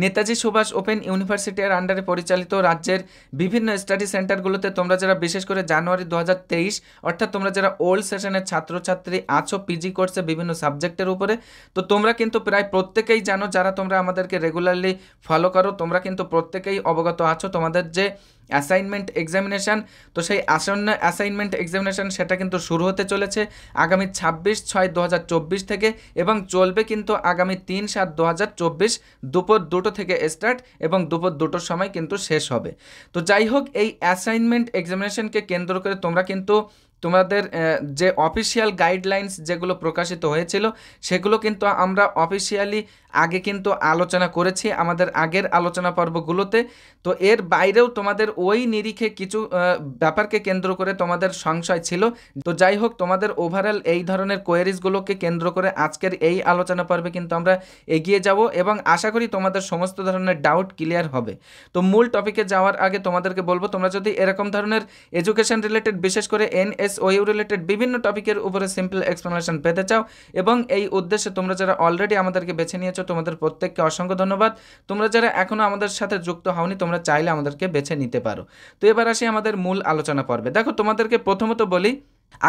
Netaji Subhash open ইউনিভার্সিটির আন্ডারে পরিচালিত রাজ্যের বিভিন্ন স্টাডি সেন্টারগুলোতে তোমরা যারা বিশেষ করে জানুয়ারি দু অর্থাৎ তোমরা যারা ওল্ড সেশনের ছাত্রছাত্রী আছো পিজি কোর্সে বিভিন্ন সাবজেক্টের উপরে তো তোমরা কিন্তু প্রায় প্রত্যেকেই জানো যারা তোমরা আমাদেরকে রেগুলারলি ফলো করো তোমরা কিন্তু প্রত্যেকেই অবগত আছো তোমাদের যে অ্যাসাইনমেন্ট এক্সামিনেশান তো সেই আসন্ন অ্যাসাইনমেন্ট এক্সামিনেশান সেটা কিন্তু শুরু হতে চলেছে আগামী ছাব্বিশ ছয় দু থেকে এবং চলবে কিন্তু আগামী তিন সাত দু দুপুর দুটো থেকে স্টার্ট এবং দুপুর দুটোর সময় কিন্তু শেষ হবে তো যাই হোক এই অ্যাসাইনমেন্ট এক্সামিনেশানকে কেন্দ্র করে তোমরা কিন্তু তোমাদের যে অফিসিয়াল গাইডলাইন্স যেগুলো প্রকাশিত হয়েছিল সেগুলো কিন্তু আমরা অফিসিয়ালি আগে কিন্তু আলোচনা করেছি আমাদের আগের আলোচনা পর্বগুলোতে তো এর বাইরেও তোমাদের ওই নিরিখে কিছু ব্যাপারকে কেন্দ্র করে তোমাদের সংশয় ছিল তো যাই হোক তোমাদের ওভারঅল এই ধরনের কোয়েরিজগুলোকে কেন্দ্র করে আজকের এই আলোচনা পর্বে কিন্তু আমরা এগিয়ে যাব এবং আশা করি তোমাদের সমস্ত ধরনের ডাউট ক্লিয়ার হবে তো মূল টপিকে যাওয়ার আগে তোমাদেরকে বলবো তোমরা যদি এরকম ধরনের এডুকেশন রিলেটেড বিশেষ করে এনএসওইউ রিলেটেড বিভিন্ন টপিকের উপরে সিম্পল এক্সপ্লেনেশন পেতে চাও এবং এই উদ্দেশ্যে তোমরা যারা অলরেডি আমাদেরকে বেছে নিয়েছো তোমাদের প্রত্যেককে অসংখ্য ধন্যবাদ তোমরা যারা এখনও আমাদের সাথে যুক্ত হওনি তোমরা চাইলে আমাদেরকে বেছে নিতে পারো তো এবার আসি আমাদের মূল আলোচনা পর্বে দেখো তোমাদেরকে প্রথমত বলি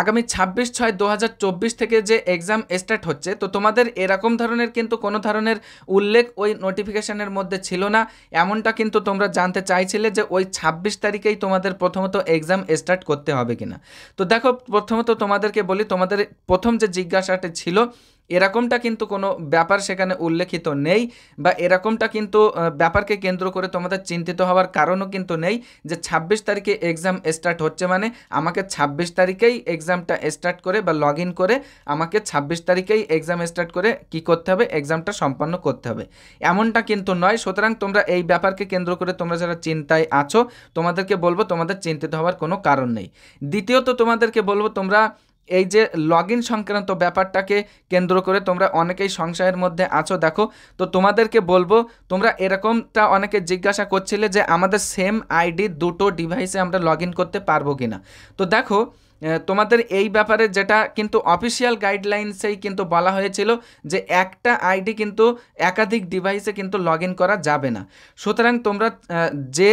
আগামী ছাব্বিশ ছয় দু থেকে যে এক্সাম স্টার্ট হচ্ছে তো তোমাদের এরকম ধরনের কিন্তু কোনো ধরনের উল্লেখ ওই নোটিফিকেশানের মধ্যে ছিল না এমনটা কিন্তু তোমরা জানতে চাইছিলে যে ওই ছাব্বিশ তারিখেই তোমাদের প্রথমত এক্সাম স্টার্ট করতে হবে কিনা তো দেখো প্রথমত তোমাদেরকে বলি তোমাদের প্রথম যে জিজ্ঞাসাটি ছিল এরকমটা কিন্তু কোনো ব্যাপার সেখানে উল্লেখিত নেই বা এরকমটা কিন্তু ব্যাপারকে কেন্দ্র করে তোমাদের চিন্তিত হওয়ার কারণও কিন্তু নেই যে ২৬ তারিখে এক্সাম স্টার্ট হচ্ছে মানে আমাকে ২৬ তারিখেই এক্সামটা স্টার্ট করে বা লগ করে আমাকে ২৬ তারিখেই এক্সাম স্টার্ট করে কি করতে হবে এক্সামটা সম্পন্ন করতে হবে এমনটা কিন্তু নয় সুতরাং তোমরা এই ব্যাপারকে কেন্দ্র করে তোমরা যারা চিন্তায় আছো তোমাদেরকে বলবো তোমাদের চিন্তিত হওয়ার কোনো কারণ নেই দ্বিতীয়ত তোমাদেরকে বলবো তোমরা এই যে লগ সংক্রান্ত ব্যাপারটাকে কেন্দ্র করে তোমরা অনেকেই সংশয়ের মধ্যে আছো দেখো তো তোমাদেরকে বলবো তোমরা এরকমটা অনেকে জিজ্ঞাসা করছিলে যে আমাদের সেম আইডি দুটো ডিভাইসে আমরা লগ করতে পারবো কিনা তো দেখো তোমাদের এই ব্যাপারে যেটা কিন্তু অফিসিয়াল গাইডলাইন্সেই কিন্তু বলা হয়েছিল যে একটা আইডি কিন্তু একাধিক ডিভাইসে কিন্তু লগ করা যাবে না সুতরাং তোমরা যে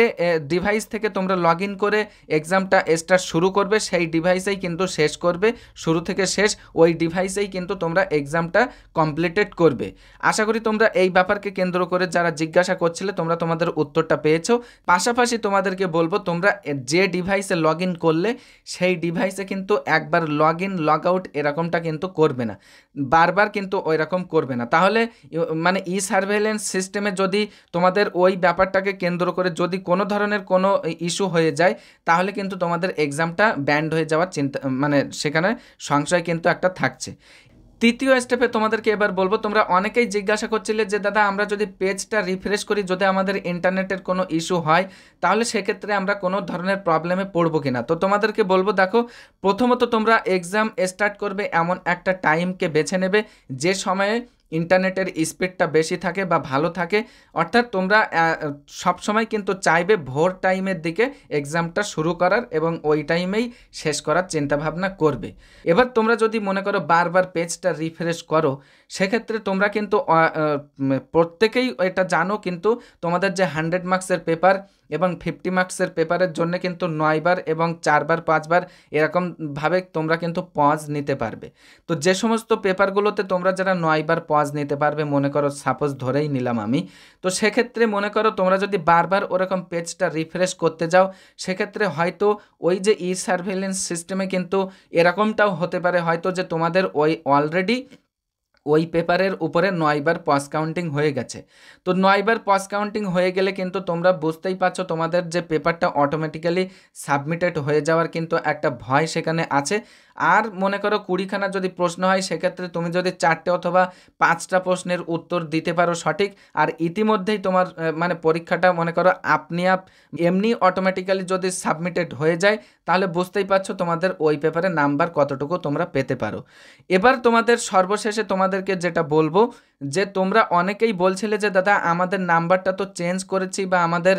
ডিভাইস থেকে তোমরা লগ করে এক্সামটা স্টার্ট শুরু করবে সেই ডিভাইসেই কিন্তু শেষ করবে শুরু থেকে শেষ ওই ডিভাইসেই কিন্তু তোমরা এক্সামটা কমপ্লিটেড করবে আশা করি তোমরা এই ব্যাপারকে কেন্দ্র করে যারা জিজ্ঞাসা করছিলে তোমরা তোমাদের উত্তরটা পেয়েছো পাশাপাশি তোমাদেরকে বলবো তোমরা যে ডিভাইসে লগ করলে সেই ডিভাইস ডিভাইসে কিন্তু একবার লগ ইন লগ আউট এরকমটা কিন্তু করবে না বারবার কিন্তু ওই রকম করবে না তাহলে মানে ই সার্ভেলেন্স সিস্টেমে যদি তোমাদের ওই ব্যাপারটাকে কেন্দ্র করে যদি কোনো ধরনের কোনো ইস্যু হয়ে যায় তাহলে কিন্তু তোমাদের এক্সামটা ব্যান্ড হয়ে যাওয়ার চিন্তা মানে সেখানে সংশয় কিন্তু একটা থাকছে তৃতীয় স্টেপে তোমাদেরকে এবার বলবো তোমরা অনেকেই জিজ্ঞাসা করছিলে যে দাদা আমরা যদি পেজটা রিফ্রেশ করি যদি আমাদের ইন্টারনেটের কোনো ইস্যু হয় তাহলে সেক্ষেত্রে আমরা কোনো ধরনের প্রবলেমে পড়বো কিনা তো তোমাদেরকে বলবো দেখো প্রথমত তোমরা এক্সাম স্টার্ট করবে এমন একটা টাইমকে বেছে নেবে যে সময়ে ইন্টারনেটের স্পিডটা বেশি থাকে বা ভালো থাকে অর্থাৎ তোমরা সব সময় কিন্তু চাইবে ভোর টাইমের দিকে এক্সামটা শুরু করার এবং ওই টাইমেই শেষ করার চিন্তাভাবনা করবে এবার তোমরা যদি মনে করো বারবার পেজটা রিফ্রেশ করো সেক্ষেত্রে তোমরা কিন্তু প্রত্যেকেই এটা জানো কিন্তু তোমাদের যে হান্ড্রেড মার্কসের পেপার এবং ফিফটি মার্কসের পেপারের জন্য কিন্তু নয়বার এবং চারবার পাঁচবার এরকমভাবে তোমরা কিন্তু পজ নিতে পারবে তো যে সমস্ত পেপারগুলোতে তোমরা যারা নয়বার পজ আওয়াজ নিতে পারবে মনে করো সাপোজ ধরেই নিলাম আমি তো সেক্ষেত্রে মনে করো তোমরা যদি বারবার ওরকম পেজটা রিফ্রেশ করতে যাও সেক্ষেত্রে হয়তো ওই যে ই সার্ভেলেন্স সিস্টেমে কিন্তু এরকমটাও হতে পারে হয়তো যে তোমাদের ওই অলরেডি ওই পেপারের উপরে নয়বার পস কাউন্টিং হয়ে গেছে তো নয়বার পস কাউন্টিং হয়ে গেলে কিন্তু তোমরা বুঝতেই পারছো তোমাদের যে পেপারটা অটোমেটিক্যালি সাবমিটেড হয়ে যাওয়ার কিন্তু একটা ভয় সেখানে আছে আর মনে করো কুড়িখানা যদি প্রশ্ন হয় সেক্ষেত্রে তুমি যদি চারটে অথবা পাঁচটা প্রশ্নের উত্তর দিতে পারো সঠিক আর ইতিমধ্যেই তোমার মানে পরীক্ষাটা মনে করো আপনি আপ এমনি অটোমেটিক্যালি যদি সাবমিটেড হয়ে যায় তাহলে বুঝতেই পারছো তোমাদের ওই পেপারে নাম্বার কতটুকু তোমরা পেতে পারো এবার তোমাদের সর্বশেষে তোমাদেরকে যেটা বলবো যে তোমরা অনেকেই বলছিলে যে দাদা আমাদের নাম্বারটা তো চেঞ্জ করেছি বা আমাদের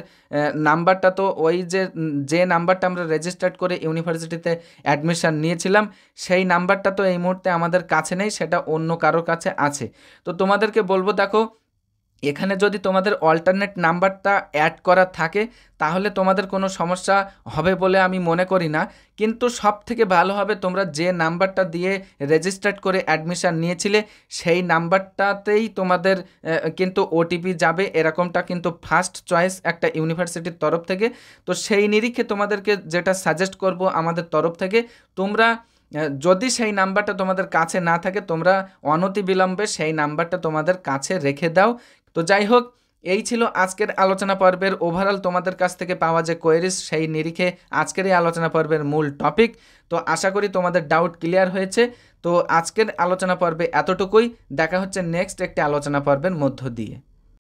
নাম্বারটা তো ওই যে যে নাম্বারটা আমরা রেজিস্টার্ড করে ইউনিভার্সিটিতে অ্যাডমিশান নিয়েছিলাম সেই নাম্বারটা তো এই মুহূর্তে আমাদের কাছে নেই সেটা অন্য কারোর কাছে আছে তো তোমাদেরকে বলবো দেখো এখানে যদি তোমাদের অল্টারনেট নাম্বারটা অ্যাড করা থাকে তাহলে তোমাদের কোনো সমস্যা হবে বলে আমি মনে করি না কিন্তু সব থেকে ভালো হবে তোমরা যে নাম্বারটা দিয়ে রেজিস্টার্ড করে অ্যাডমিশান নিয়েছিলে সেই নাম্বারটাতেই তোমাদের কিন্তু ওটিপি যাবে এরকমটা কিন্তু ফার্স্ট চয়েস একটা ইউনিভার্সিটির তরফ থেকে তো সেই নিরিখে তোমাদেরকে যেটা সাজেস্ট করব আমাদের তরফ থেকে তোমরা যদি সেই নাম্বারটা তোমাদের কাছে না থাকে তোমরা অনতি বিলম্বে সেই নাম্বারটা তোমাদের কাছে রেখে দাও তো যাই হোক এই ছিল আজকের আলোচনা পর্বের ওভারঅল তোমাদের কাছ থেকে পাওয়া যে কোয়েরিস সেই নিরিখে আজকের এই আলোচনা পর্বের মূল টপিক তো আশা করি তোমাদের ডাউট ক্লিয়ার হয়েছে তো আজকের আলোচনা পর্বে এতটুকুই দেখা হচ্ছে নেক্সট একটি আলোচনা পর্বের মধ্য দিয়ে